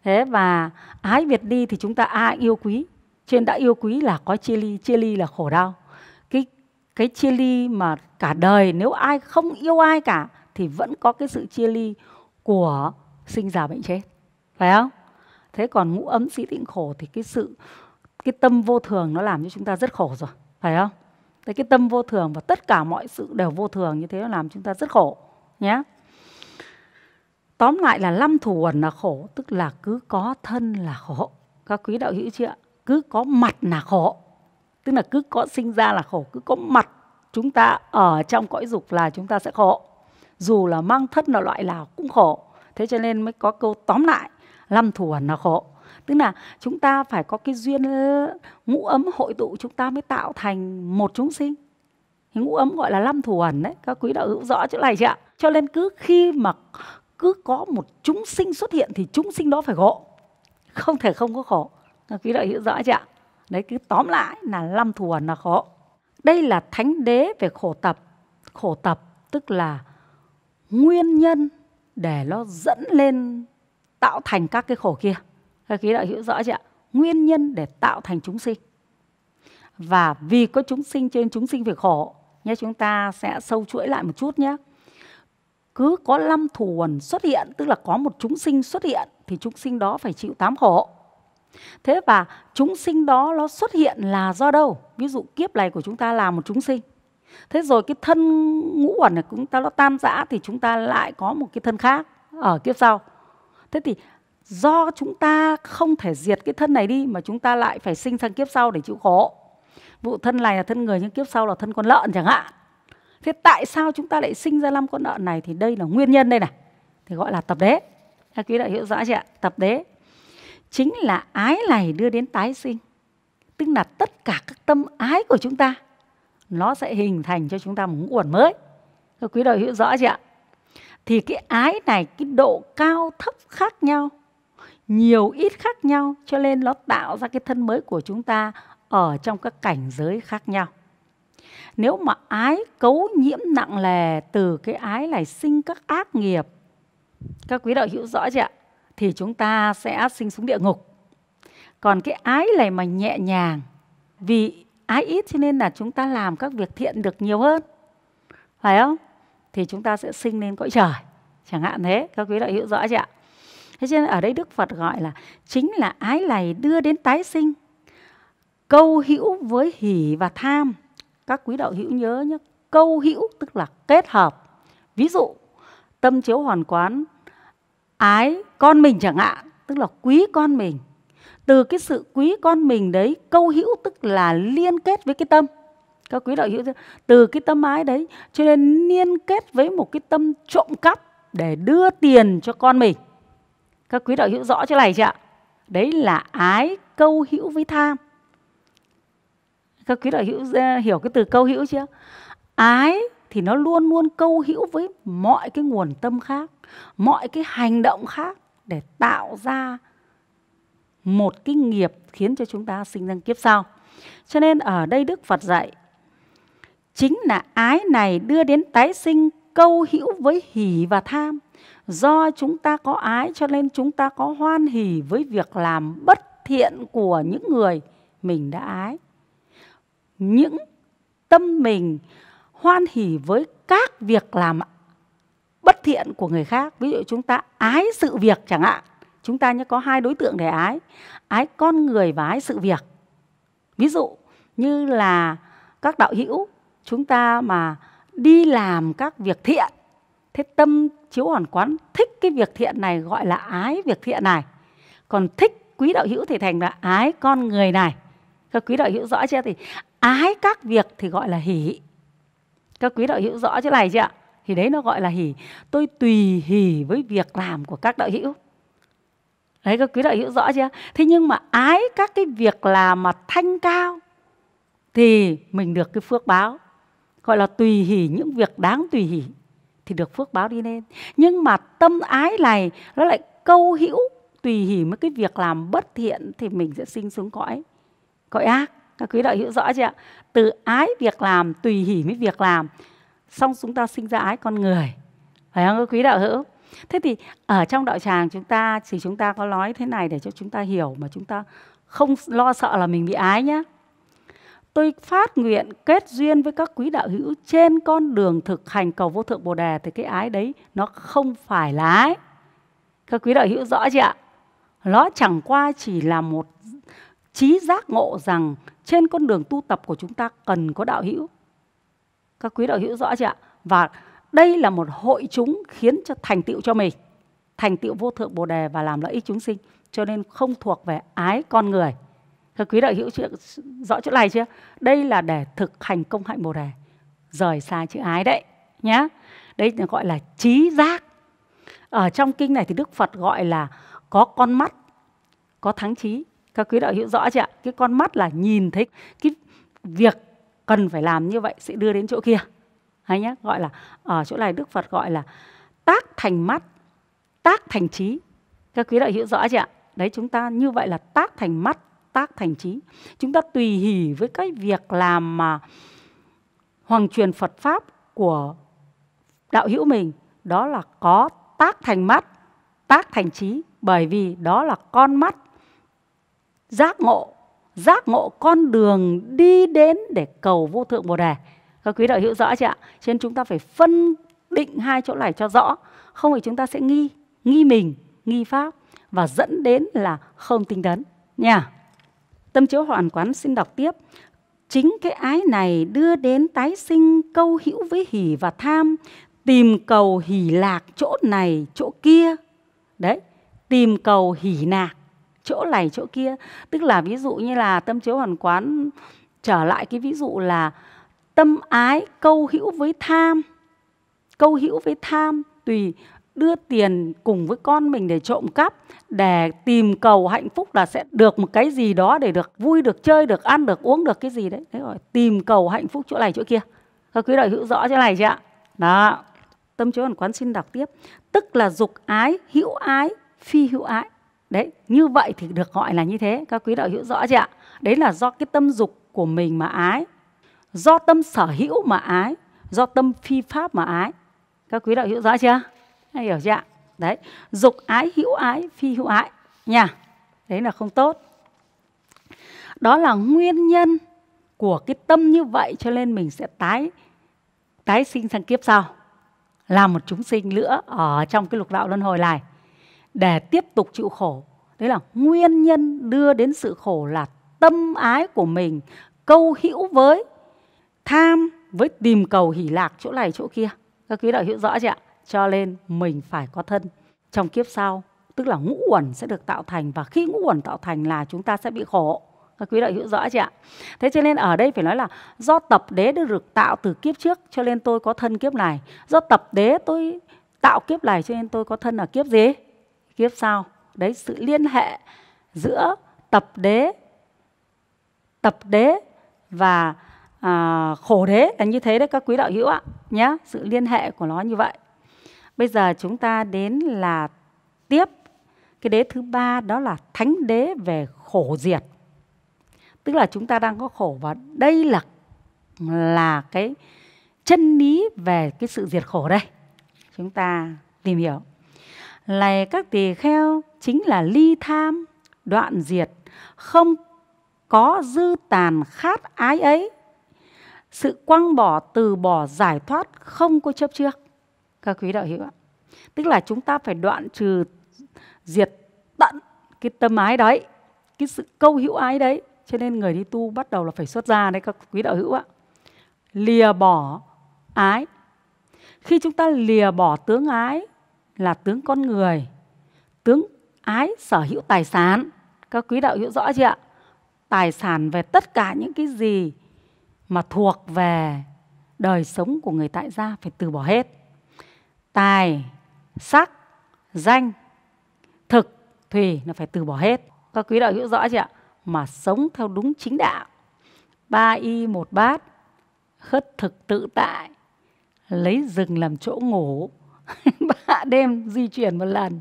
thế và ái biệt đi thì chúng ta ai yêu quý trên đã yêu quý là có chia ly chia ly là khổ đau cái cái chia ly mà cả đời nếu ai không yêu ai cả thì vẫn có cái sự chia ly của sinh già bệnh chết phải không thế còn ngũ ấm sĩ tịnh khổ thì cái sự cái tâm vô thường nó làm cho chúng ta rất khổ rồi phải không thế cái tâm vô thường và tất cả mọi sự đều vô thường như thế nó làm chúng ta rất khổ nhé tóm lại là năm thủ uẩn là khổ tức là cứ có thân là khổ các quý đạo hữu chưa cứ có mặt là khổ tức là cứ có sinh ra là khổ cứ có mặt chúng ta ở trong cõi dục là chúng ta sẽ khổ dù là mang thân là loại nào cũng khổ thế cho nên mới có câu tóm lại năm thù hẳn là khổ tức là chúng ta phải có cái duyên ờ, ngũ ấm hội tụ chúng ta mới tạo thành một chúng sinh ngũ ấm gọi là năm thù ẩn đấy các quý đạo hữu rõ chỗ này chưa ạ cho nên cứ khi mà cứ có một chúng sinh xuất hiện thì chúng sinh đó phải khổ không thể không có khổ các quý đạo hữu rõ chưa ạ đấy cứ tóm lại là năm thù ẩn là khổ đây là thánh đế về khổ tập khổ tập tức là nguyên nhân để nó dẫn lên tạo thành các cái khổ kia các khí đạo hữu rõ chưa ạ nguyên nhân để tạo thành chúng sinh và vì có chúng sinh trên chúng sinh phải khổ nhé chúng ta sẽ sâu chuỗi lại một chút nhé cứ có năm thủ quần xuất hiện tức là có một chúng sinh xuất hiện thì chúng sinh đó phải chịu tám khổ thế và chúng sinh đó nó xuất hiện là do đâu ví dụ kiếp này của chúng ta là một chúng sinh thế rồi cái thân ngũ uẩn này chúng ta nó tan rã thì chúng ta lại có một cái thân khác ở kiếp sau thế thì do chúng ta không thể diệt cái thân này đi mà chúng ta lại phải sinh sang kiếp sau để chịu khổ vụ thân này là thân người nhưng kiếp sau là thân con lợn chẳng hạn thế tại sao chúng ta lại sinh ra năm con lợn này thì đây là nguyên nhân đây này thì gọi là tập đế các quý đã hiểu rõ chưa ạ tập đế chính là ái này đưa đến tái sinh tức là tất cả các tâm ái của chúng ta nó sẽ hình thành cho chúng ta một uẩn mới các quý đạo hữu rõ chưa ạ thì cái ái này cái độ cao thấp khác nhau nhiều ít khác nhau cho nên nó tạo ra cái thân mới của chúng ta ở trong các cảnh giới khác nhau nếu mà ái cấu nhiễm nặng lè từ cái ái này sinh các ác nghiệp các quý đạo hữu rõ chưa ạ thì chúng ta sẽ sinh xuống địa ngục còn cái ái này mà nhẹ nhàng vì ái ít cho nên là chúng ta làm các việc thiện được nhiều hơn phải không thì chúng ta sẽ sinh lên cõi trời chẳng hạn thế các quý đã hữu rõ chưa ạ thế cho nên ở đây đức phật gọi là chính là ái này đưa đến tái sinh câu hữu với hỷ và tham các quý đạo hữu nhớ nhé câu hữu tức là kết hợp ví dụ tâm chiếu hoàn quán ái con mình chẳng hạn tức là quý con mình từ cái sự quý con mình đấy câu hữu tức là liên kết với cái tâm các quý đạo hữu từ cái tâm ái đấy cho nên liên kết với một cái tâm trộm cắp để đưa tiền cho con mình các quý đạo hữu rõ chỗ này chưa ạ đấy là ái câu hữu với tham các quý đạo hữu à, hiểu cái từ câu hữu chưa ái thì nó luôn luôn câu hữu với mọi cái nguồn tâm khác mọi cái hành động khác để tạo ra một cái nghiệp khiến cho chúng ta sinh ra kiếp sau. Cho nên ở đây Đức Phật dạy chính là ái này đưa đến tái sinh câu hữu với hỷ và tham. Do chúng ta có ái cho nên chúng ta có hoan hỷ với việc làm bất thiện của những người mình đã ái. Những tâm mình hoan hỷ với các việc làm bất thiện của người khác. Ví dụ chúng ta ái sự việc chẳng hạn chúng ta nhớ có hai đối tượng để ái ái con người và ái sự việc ví dụ như là các đạo hữu chúng ta mà đi làm các việc thiện thế tâm chiếu hoàn quán thích cái việc thiện này gọi là ái việc thiện này còn thích quý đạo hữu thì thành là ái con người này các quý đạo hữu rõ chưa thì ái các việc thì gọi là hỷ các quý đạo hữu rõ chứ này chưa ạ thì đấy nó gọi là hỷ tôi tùy hỷ với việc làm của các đạo hữu đấy các quý đạo hiểu rõ chưa thế nhưng mà ái các cái việc làm mà thanh cao thì mình được cái phước báo gọi là tùy hỷ những việc đáng tùy hỷ thì được phước báo đi lên nhưng mà tâm ái này nó lại câu hữu tùy hỷ mấy cái việc làm bất thiện thì mình sẽ sinh xuống cõi cõi ác các quý đạo hiểu rõ chưa từ ái việc làm tùy hỷ với việc làm xong chúng ta sinh ra ái con người phải không các quý đạo hữu thế thì ở trong đạo tràng chúng ta thì chúng ta có nói thế này để cho chúng ta hiểu mà chúng ta không lo sợ là mình bị ái nhé tôi phát nguyện kết duyên với các quý đạo hữu trên con đường thực hành cầu vô thượng bồ đề thì cái ái đấy nó không phải là ái các quý đạo hữu rõ chưa ạ nó chẳng qua chỉ là một trí giác ngộ rằng trên con đường tu tập của chúng ta cần có đạo hữu các quý đạo hữu rõ chưa ạ và đây là một hội chúng khiến cho thành tựu cho mình thành tựu vô thượng bồ đề và làm lợi ích chúng sinh cho nên không thuộc về ái con người các quý đạo hữu chuyện rõ chỗ này chưa đây là để thực hành công hạnh bồ đề rời xa chữ ái đấy nhá đấy là gọi là trí giác ở trong kinh này thì đức phật gọi là có con mắt có thắng trí các quý đạo hữu rõ chưa ạ cái con mắt là nhìn thấy cái việc cần phải làm như vậy sẽ đưa đến chỗ kia hay nhá gọi là ở ờ, chỗ này đức phật gọi là tác thành mắt tác thành trí các quý đạo hữu rõ chưa ạ đấy chúng ta như vậy là tác thành mắt tác thành trí chúng ta tùy hỷ với cái việc làm mà hoàng truyền phật pháp của đạo hữu mình đó là có tác thành mắt tác thành trí bởi vì đó là con mắt giác ngộ giác ngộ con đường đi đến để cầu vô thượng bồ đề các quý đạo hữu rõ chưa ạ? Cho nên chúng ta phải phân định hai chỗ này cho rõ. Không thì chúng ta sẽ nghi, nghi mình, nghi Pháp và dẫn đến là không tinh tấn. Nha. Tâm chiếu hoàn quán xin đọc tiếp. Chính cái ái này đưa đến tái sinh câu hữu với hỷ và tham, tìm cầu hỷ lạc chỗ này chỗ kia. Đấy, tìm cầu hỷ lạc chỗ này chỗ kia. Tức là ví dụ như là tâm chiếu hoàn quán trở lại cái ví dụ là tâm ái câu hữu với tham câu hữu với tham tùy đưa tiền cùng với con mình để trộm cắp để tìm cầu hạnh phúc là sẽ được một cái gì đó để được vui được chơi được ăn được uống được cái gì đấy thế rồi tìm cầu hạnh phúc chỗ này chỗ kia các quý đạo hữu rõ chỗ này chưa ạ đó tâm chối còn quán xin đọc tiếp tức là dục ái hữu ái phi hữu ái đấy như vậy thì được gọi là như thế các quý đạo hữu rõ chưa ạ đấy là do cái tâm dục của mình mà ái do tâm sở hữu mà ái do tâm phi pháp mà ái các quý đạo hữu rõ chưa Hay hiểu chưa đấy dục ái hữu ái phi hữu ái nha đấy là không tốt đó là nguyên nhân của cái tâm như vậy cho nên mình sẽ tái tái sinh sang kiếp sau làm một chúng sinh nữa ở trong cái lục đạo luân hồi này để tiếp tục chịu khổ đấy là nguyên nhân đưa đến sự khổ là tâm ái của mình câu hữu với tham với tìm cầu hỷ lạc chỗ này chỗ kia các quý đạo hữu rõ chưa ạ cho nên mình phải có thân trong kiếp sau tức là ngũ uẩn sẽ được tạo thành và khi ngũ uẩn tạo thành là chúng ta sẽ bị khổ các quý đạo hữu rõ chưa ạ thế cho nên ở đây phải nói là do tập đế được tạo từ kiếp trước cho nên tôi có thân kiếp này do tập đế tôi tạo kiếp này cho nên tôi có thân ở kiếp gì kiếp sau đấy sự liên hệ giữa tập đế tập đế và à, khổ đế là như thế đấy các quý đạo hữu ạ nhé sự liên hệ của nó như vậy bây giờ chúng ta đến là tiếp cái đế thứ ba đó là thánh đế về khổ diệt tức là chúng ta đang có khổ và đây là là cái chân lý về cái sự diệt khổ đây chúng ta tìm hiểu này các tỳ kheo chính là ly tham đoạn diệt không có dư tàn khát ái ấy sự quăng bỏ từ bỏ giải thoát không có chấp trước các quý đạo hữu ạ tức là chúng ta phải đoạn trừ diệt tận cái tâm ái đấy cái sự câu hữu ái đấy cho nên người đi tu bắt đầu là phải xuất gia đấy các quý đạo hữu ạ lìa bỏ ái khi chúng ta lìa bỏ tướng ái là tướng con người tướng ái sở hữu tài sản các quý đạo hữu rõ chưa ạ tài sản về tất cả những cái gì mà thuộc về đời sống của người tại gia phải từ bỏ hết tài sắc danh thực thùy là phải từ bỏ hết các quý đạo hữu rõ chưa ạ mà sống theo đúng chính đạo ba y một bát khất thực tự tại lấy rừng làm chỗ ngủ ba đêm di chuyển một lần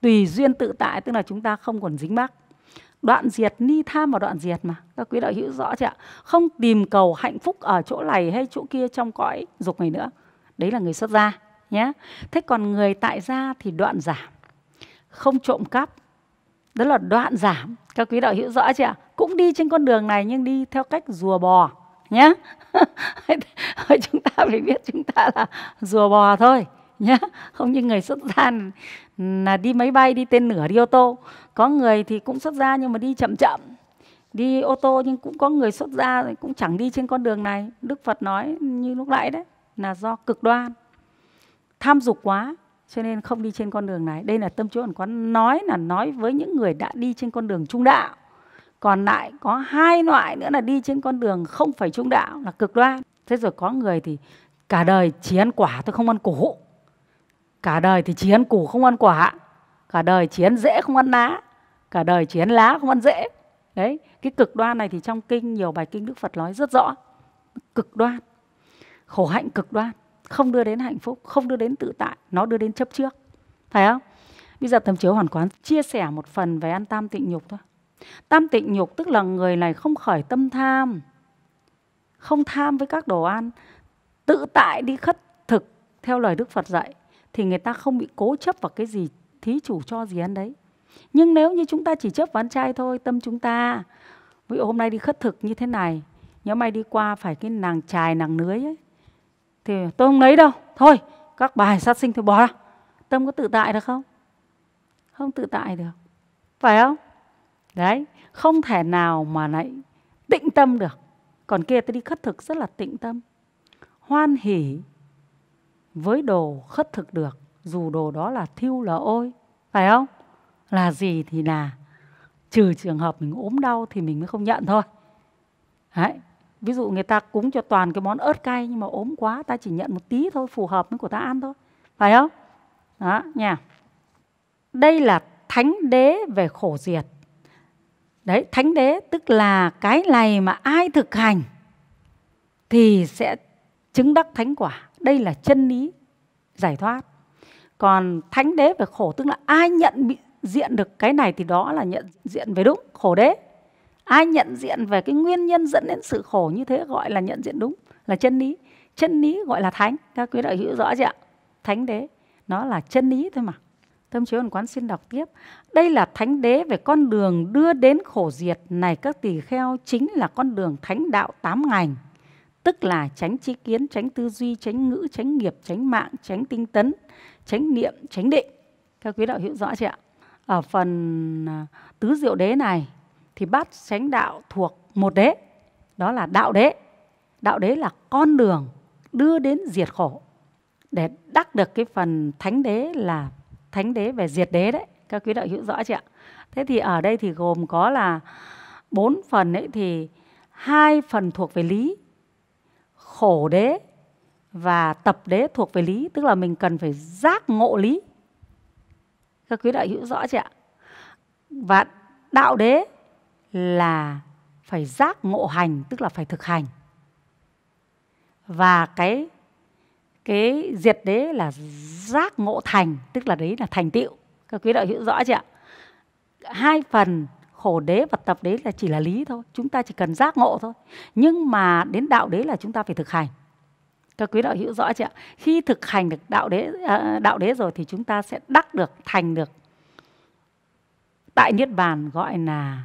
tùy duyên tự tại tức là chúng ta không còn dính mắc đoạn diệt ni tham mà đoạn diệt mà các quý đạo hữu rõ chưa ạ không tìm cầu hạnh phúc ở chỗ này hay chỗ kia trong cõi dục này nữa đấy là người xuất gia nhé thế còn người tại gia thì đoạn giảm không trộm cắp đó là đoạn giảm các quý đạo hữu rõ chưa ạ cũng đi trên con đường này nhưng đi theo cách rùa bò nhé chúng ta phải biết chúng ta là rùa bò thôi nhé không như người xuất gia là đi máy bay đi tên nửa đi ô tô có người thì cũng xuất gia nhưng mà đi chậm chậm đi ô tô nhưng cũng có người xuất gia cũng chẳng đi trên con đường này đức phật nói như lúc nãy đấy là do cực đoan tham dục quá cho nên không đi trên con đường này đây là tâm chú ẩn quán nói là nói với những người đã đi trên con đường trung đạo còn lại có hai loại nữa là đi trên con đường không phải trung đạo là cực đoan thế rồi có người thì cả đời chỉ ăn quả tôi không ăn củ Cả đời thì chỉ ăn củ không ăn quả Cả đời chỉ ăn rễ không ăn lá Cả đời chỉ ăn lá không ăn rễ Đấy, cái cực đoan này thì trong kinh Nhiều bài kinh Đức Phật nói rất rõ Cực đoan Khổ hạnh cực đoan Không đưa đến hạnh phúc, không đưa đến tự tại Nó đưa đến chấp trước Phải không? Bây giờ tâm chiếu hoàn quán chia sẻ một phần về ăn tam tịnh nhục thôi. Tam tịnh nhục tức là người này không khởi tâm tham, không tham với các đồ ăn, tự tại đi khất thực theo lời Đức Phật dạy thì người ta không bị cố chấp vào cái gì thí chủ cho gì ăn đấy nhưng nếu như chúng ta chỉ chấp vào ăn chay thôi tâm chúng ta ví dụ hôm nay đi khất thực như thế này nhớ may đi qua phải cái nàng chài nàng nưới ấy thì tôi không lấy đâu thôi các bài sát sinh thì bỏ ra tâm có tự tại được không không tự tại được phải không đấy không thể nào mà lại tịnh tâm được còn kia tôi đi khất thực rất là tịnh tâm hoan hỉ với đồ khất thực được dù đồ đó là thiêu là ôi phải không là gì thì là trừ trường hợp mình ốm đau thì mình mới không nhận thôi Đấy. ví dụ người ta cúng cho toàn cái món ớt cay nhưng mà ốm quá ta chỉ nhận một tí thôi phù hợp với của ta ăn thôi phải không đó nha đây là thánh đế về khổ diệt đấy thánh đế tức là cái này mà ai thực hành thì sẽ chứng đắc thánh quả đây là chân lý giải thoát còn thánh đế về khổ tức là ai nhận diện được cái này thì đó là nhận diện về đúng khổ đế ai nhận diện về cái nguyên nhân dẫn đến sự khổ như thế gọi là nhận diện đúng là chân lý chân lý gọi là thánh các quý đạo hữu rõ chưa ạ thánh đế nó là chân lý thôi mà Tâm chiếu hồn quán xin đọc tiếp. Đây là thánh đế về con đường đưa đến khổ diệt này các tỳ kheo chính là con đường thánh đạo tám ngành tức là tránh trí kiến, tránh tư duy, tránh ngữ, tránh nghiệp, tránh mạng, tránh tinh tấn, tránh niệm, tránh định. Các quý đạo hữu rõ chưa ạ? Ở phần à, tứ diệu đế này thì bát tránh đạo thuộc một đế, đó là đạo đế. Đạo đế là con đường đưa đến diệt khổ. Để đắc được cái phần thánh đế là thánh đế về diệt đế đấy, các quý đạo hữu rõ chưa ạ? Thế thì ở đây thì gồm có là bốn phần ấy thì hai phần thuộc về lý khổ đế và tập đế thuộc về lý tức là mình cần phải giác ngộ lý các quý đạo hữu rõ chưa ạ và đạo đế là phải giác ngộ hành tức là phải thực hành và cái cái diệt đế là giác ngộ thành tức là đấy là thành tựu các quý đạo hữu rõ chưa ạ hai phần khổ đế và tập đế là chỉ là lý thôi chúng ta chỉ cần giác ngộ thôi nhưng mà đến đạo đế là chúng ta phải thực hành các quý đạo hữu rõ chưa khi thực hành được đạo đế à, đạo đế rồi thì chúng ta sẽ đắc được thành được tại niết bàn gọi là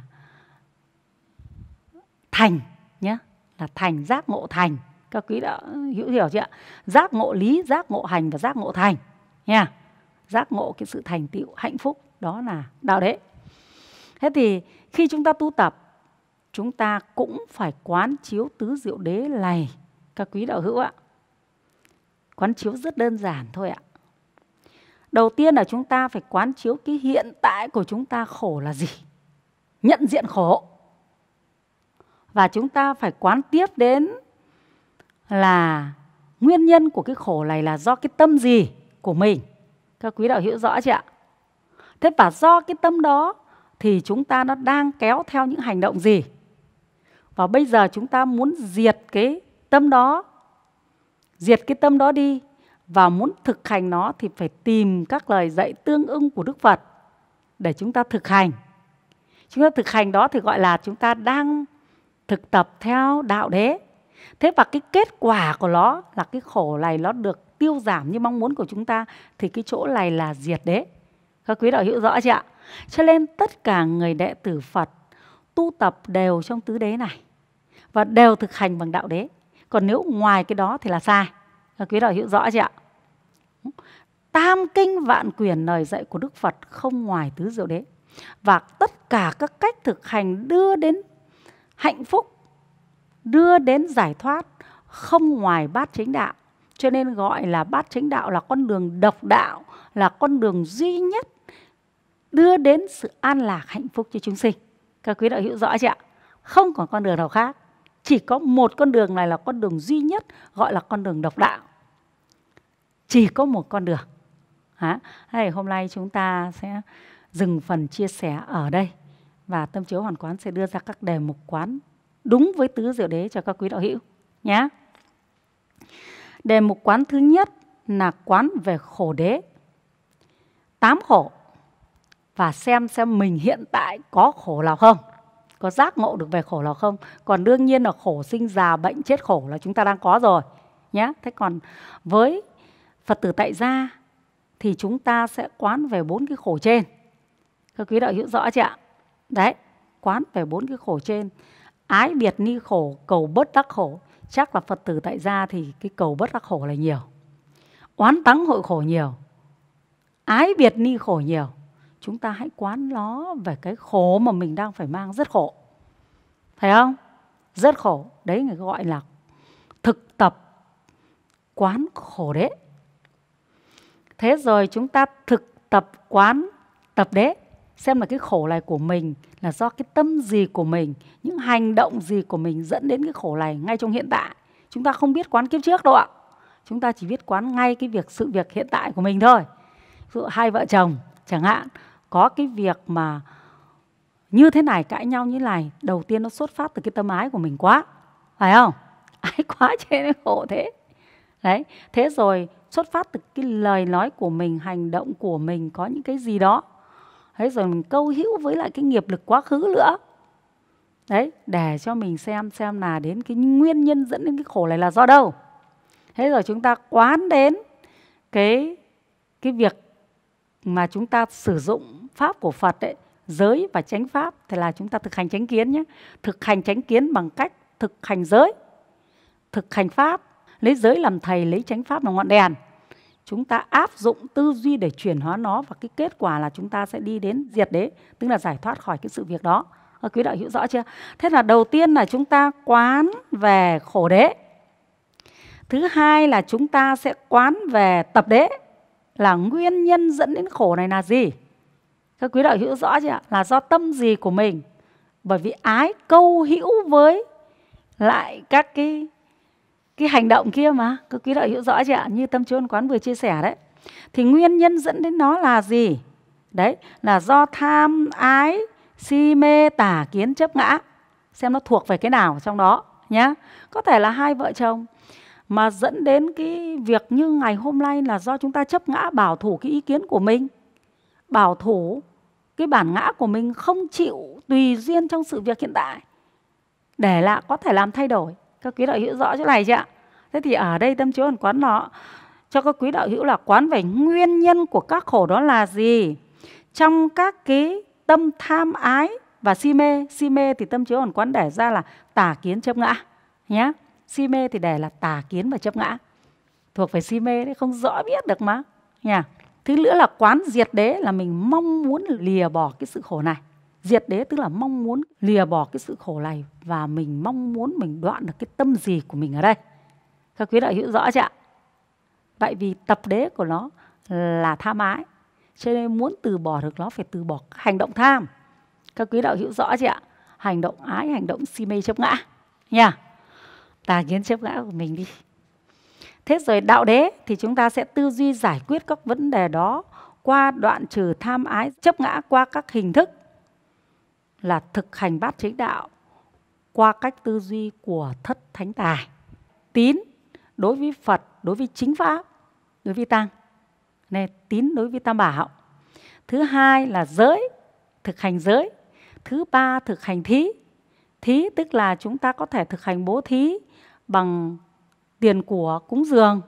thành nhé là thành giác ngộ thành các quý đạo hữu hiểu chưa giác ngộ lý giác ngộ hành và giác ngộ thành nha giác ngộ cái sự thành tựu hạnh phúc đó là đạo đế Thế thì khi chúng ta tu tập, chúng ta cũng phải quán chiếu tứ diệu đế này các quý đạo hữu ạ. Quán chiếu rất đơn giản thôi ạ. Đầu tiên là chúng ta phải quán chiếu cái hiện tại của chúng ta khổ là gì? Nhận diện khổ. Và chúng ta phải quán tiếp đến là nguyên nhân của cái khổ này là do cái tâm gì của mình. Các quý đạo hữu rõ chưa ạ? Thế và do cái tâm đó thì chúng ta nó đang kéo theo những hành động gì và bây giờ chúng ta muốn diệt cái tâm đó diệt cái tâm đó đi và muốn thực hành nó thì phải tìm các lời dạy tương ưng của đức phật để chúng ta thực hành chúng ta thực hành đó thì gọi là chúng ta đang thực tập theo đạo đế thế và cái kết quả của nó là cái khổ này nó được tiêu giảm như mong muốn của chúng ta thì cái chỗ này là diệt đế các quý đạo hữu rõ chưa ạ cho nên tất cả người đệ tử Phật tu tập đều trong tứ đế này và đều thực hành bằng đạo đế. Còn nếu ngoài cái đó thì là sai. Các Quý đạo hữu rõ chưa ạ? Tam kinh vạn quyển lời dạy của Đức Phật không ngoài tứ diệu đế. Và tất cả các cách thực hành đưa đến hạnh phúc, đưa đến giải thoát không ngoài bát chính đạo. Cho nên gọi là bát chính đạo là con đường độc đạo, là con đường duy nhất đưa đến sự an lạc hạnh phúc cho chúng sinh. Các quý đạo hữu rõ chưa ạ? Không còn con đường nào khác. Chỉ có một con đường này là con đường duy nhất gọi là con đường độc đạo. Chỉ có một con đường. Hả? Hay hôm nay chúng ta sẽ dừng phần chia sẻ ở đây và tâm chiếu hoàn quán sẽ đưa ra các đề mục quán đúng với tứ diệu đế cho các quý đạo hữu nhé. Đề mục quán thứ nhất là quán về khổ đế. Tám khổ và xem xem mình hiện tại có khổ nào không có giác ngộ được về khổ nào không còn đương nhiên là khổ sinh già bệnh chết khổ là chúng ta đang có rồi nhé thế còn với phật tử tại gia thì chúng ta sẽ quán về bốn cái khổ trên các quý đạo hữu rõ chưa ạ đấy quán về bốn cái khổ trên ái biệt ni khổ cầu bớt đắc khổ chắc là phật tử tại gia thì cái cầu bớt đắc khổ là nhiều oán tắng hội khổ nhiều ái biệt ni khổ nhiều chúng ta hãy quán nó về cái khổ mà mình đang phải mang rất khổ phải không rất khổ đấy người gọi là thực tập quán khổ đế thế rồi chúng ta thực tập quán tập đế xem là cái khổ này của mình là do cái tâm gì của mình những hành động gì của mình dẫn đến cái khổ này ngay trong hiện tại chúng ta không biết quán kiếp trước đâu ạ chúng ta chỉ biết quán ngay cái việc sự việc hiện tại của mình thôi ví dụ hai vợ chồng chẳng hạn có cái việc mà như thế này cãi nhau như này đầu tiên nó xuất phát từ cái tâm ái của mình quá phải không ái quá cho nên khổ thế đấy thế rồi xuất phát từ cái lời nói của mình hành động của mình có những cái gì đó thế rồi mình câu hữu với lại cái nghiệp lực quá khứ nữa đấy để cho mình xem xem là đến cái nguyên nhân dẫn đến cái khổ này là do đâu thế rồi chúng ta quán đến cái cái việc mà chúng ta sử dụng pháp của Phật ấy, giới và chánh pháp thì là chúng ta thực hành chánh kiến nhé. Thực hành chánh kiến bằng cách thực hành giới, thực hành pháp, lấy giới làm thầy, lấy chánh pháp làm ngọn đèn. Chúng ta áp dụng tư duy để chuyển hóa nó và cái kết quả là chúng ta sẽ đi đến diệt đế, tức là giải thoát khỏi cái sự việc đó. À, quý đạo hiểu rõ chưa? Thế là đầu tiên là chúng ta quán về khổ đế. Thứ hai là chúng ta sẽ quán về tập đế là nguyên nhân dẫn đến khổ này là gì? Các quý đạo hữu rõ chưa ạ? Là do tâm gì của mình? Bởi vì ái câu hữu với lại các cái cái hành động kia mà các quý đạo hữu rõ chưa ạ? Như tâm chôn quán vừa chia sẻ đấy. Thì nguyên nhân dẫn đến nó là gì? Đấy là do tham ái si mê tả kiến chấp ngã xem nó thuộc về cái nào trong đó nhé có thể là hai vợ chồng mà dẫn đến cái việc như ngày hôm nay là do chúng ta chấp ngã bảo thủ cái ý kiến của mình bảo thủ cái bản ngã của mình không chịu tùy duyên trong sự việc hiện tại để lại có thể làm thay đổi các quý đạo hữu rõ chỗ này chưa ạ thế thì ở đây tâm chiếu hồn quán nó cho các quý đạo hữu là quán về nguyên nhân của các khổ đó là gì trong các cái tâm tham ái và si mê si mê thì tâm chiếu hồn quán để ra là tả kiến chấp ngã nhé si mê thì để là tà kiến và chấp ngã thuộc về si mê đấy không rõ biết được mà nha thứ nữa là quán diệt đế là mình mong muốn lìa bỏ cái sự khổ này diệt đế tức là mong muốn lìa bỏ cái sự khổ này và mình mong muốn mình đoạn được cái tâm gì của mình ở đây các quý đạo hữu rõ chưa ạ vậy vì tập đế của nó là tham ái cho nên muốn từ bỏ được nó phải từ bỏ hành động tham các quý đạo hữu rõ chưa ạ hành động ái hành động si mê chấp ngã nha yeah tà kiến chấp ngã của mình đi thế rồi đạo đế thì chúng ta sẽ tư duy giải quyết các vấn đề đó qua đoạn trừ tham ái chấp ngã qua các hình thức là thực hành bát chính đạo qua cách tư duy của thất thánh tài tín đối với phật đối với chính pháp đối với tăng này tín đối với tam bảo thứ hai là giới thực hành giới thứ ba thực hành thí thí tức là chúng ta có thể thực hành bố thí bằng tiền của cúng dường,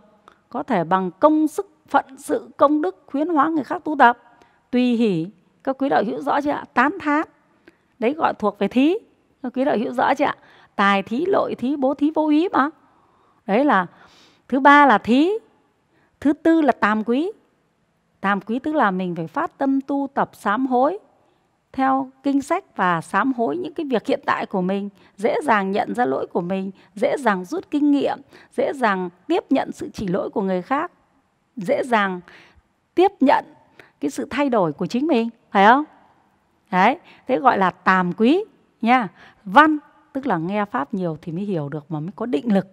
có thể bằng công sức, phận sự, công đức, khuyến hóa người khác tu tập, tùy hỷ. Các quý đạo hữu rõ chưa ạ? Tán thán. Đấy gọi thuộc về thí. Các quý đạo hữu rõ chưa ạ? Tài thí, lội thí, bố thí, vô ý mà. Đấy là thứ ba là thí. Thứ tư là tam quý. Tam quý tức là mình phải phát tâm tu tập sám hối, theo kinh sách và sám hối những cái việc hiện tại của mình, dễ dàng nhận ra lỗi của mình, dễ dàng rút kinh nghiệm, dễ dàng tiếp nhận sự chỉ lỗi của người khác, dễ dàng tiếp nhận cái sự thay đổi của chính mình, phải không? Đấy, thế gọi là tàm quý nha. Văn tức là nghe pháp nhiều thì mới hiểu được mà mới có định lực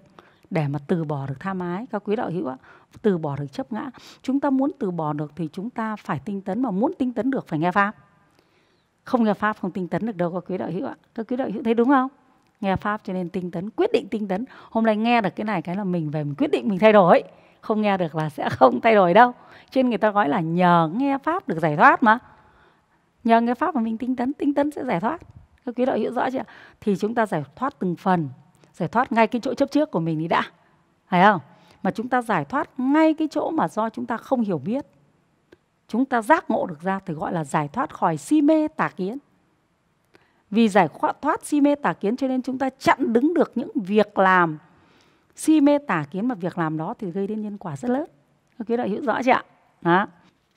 để mà từ bỏ được tham ái các quý đạo hữu ạ từ bỏ được chấp ngã chúng ta muốn từ bỏ được thì chúng ta phải tinh tấn mà muốn tinh tấn được phải nghe pháp không nghe pháp không tinh tấn được đâu các quý đạo hữu ạ các quý đạo hữu thấy đúng không nghe pháp cho nên tinh tấn quyết định tinh tấn hôm nay nghe được cái này cái là mình về mình quyết định mình thay đổi không nghe được là sẽ không thay đổi đâu trên người ta nói là nhờ nghe pháp được giải thoát mà nhờ nghe pháp mà mình tinh tấn tinh tấn sẽ giải thoát các quý đạo hữu rõ chưa thì chúng ta giải thoát từng phần giải thoát ngay cái chỗ chấp trước của mình thì đã phải không mà chúng ta giải thoát ngay cái chỗ mà do chúng ta không hiểu biết chúng ta giác ngộ được ra thì gọi là giải thoát khỏi si mê tà kiến. Vì giải thoát si mê tà kiến cho nên chúng ta chặn đứng được những việc làm si mê tà kiến mà việc làm đó thì gây đến nhân quả rất lớn. Các quý đạo hiểu rõ chưa ạ? Đó.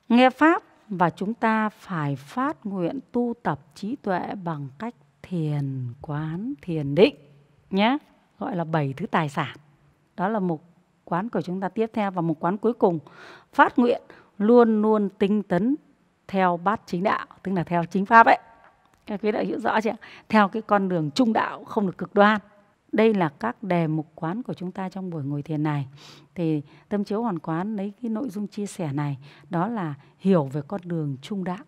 Nghe Pháp và chúng ta phải phát nguyện tu tập trí tuệ bằng cách thiền quán thiền định nhé gọi là bảy thứ tài sản đó là một quán của chúng ta tiếp theo và một quán cuối cùng phát nguyện luôn luôn tinh tấn theo bát chính đạo tức là theo chính pháp ấy các quý đạo hiểu rõ chưa theo cái con đường trung đạo không được cực đoan đây là các đề mục quán của chúng ta trong buổi ngồi thiền này thì tâm chiếu hoàn quán lấy cái nội dung chia sẻ này đó là hiểu về con đường trung đạo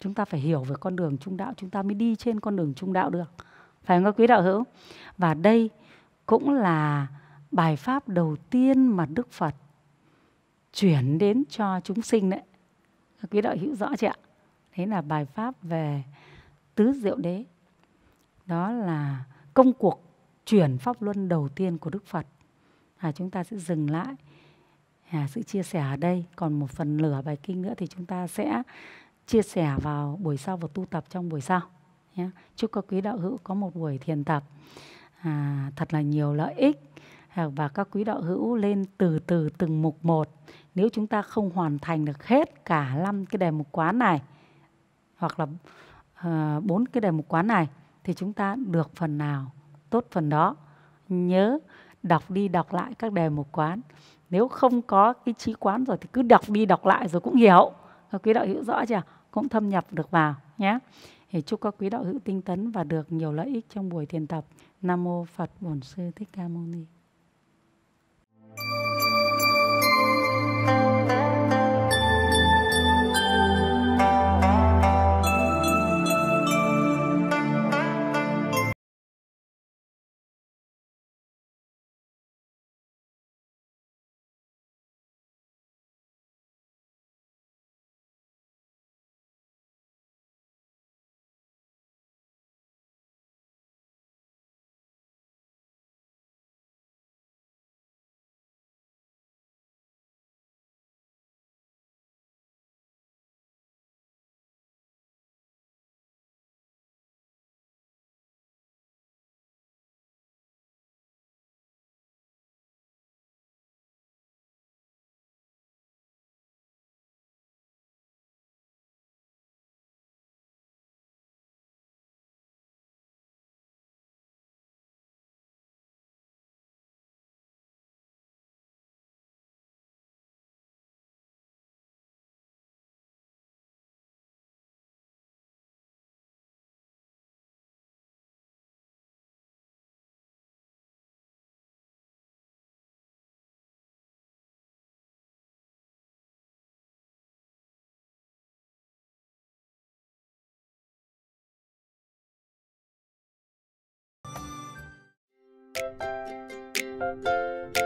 chúng ta phải hiểu về con đường trung đạo chúng ta mới đi trên con đường trung đạo được phải không các quý đạo hữu và đây cũng là bài pháp đầu tiên mà đức phật chuyển đến cho chúng sinh đấy quý đạo hữu rõ chưa ạ đấy là bài pháp về tứ diệu đế đó là công cuộc chuyển pháp luân đầu tiên của đức phật à, chúng ta sẽ dừng lại à, sự chia sẻ ở đây còn một phần lửa bài kinh nữa thì chúng ta sẽ chia sẻ vào buổi sau và tu tập trong buổi sau nhé chúc các quý đạo hữu có một buổi thiền tập à, thật là nhiều lợi ích Ờ, và các quý đạo hữu lên từ từ từng mục một nếu chúng ta không hoàn thành được hết cả năm cái đề mục quán này hoặc là ờ, bốn cái đề mục quán này thì chúng ta được phần nào tốt phần đó nhớ đọc đi đọc lại các đề mục quán nếu không có cái trí quán rồi thì cứ đọc đi đọc lại rồi cũng hiểu các quý đạo hữu rõ chưa cũng thâm nhập được vào nhé thì chúc các quý đạo hữu tinh tấn và được nhiều lợi ích trong buổi thiền tập nam mô phật bổn sư thích ca mâu ni Thank you.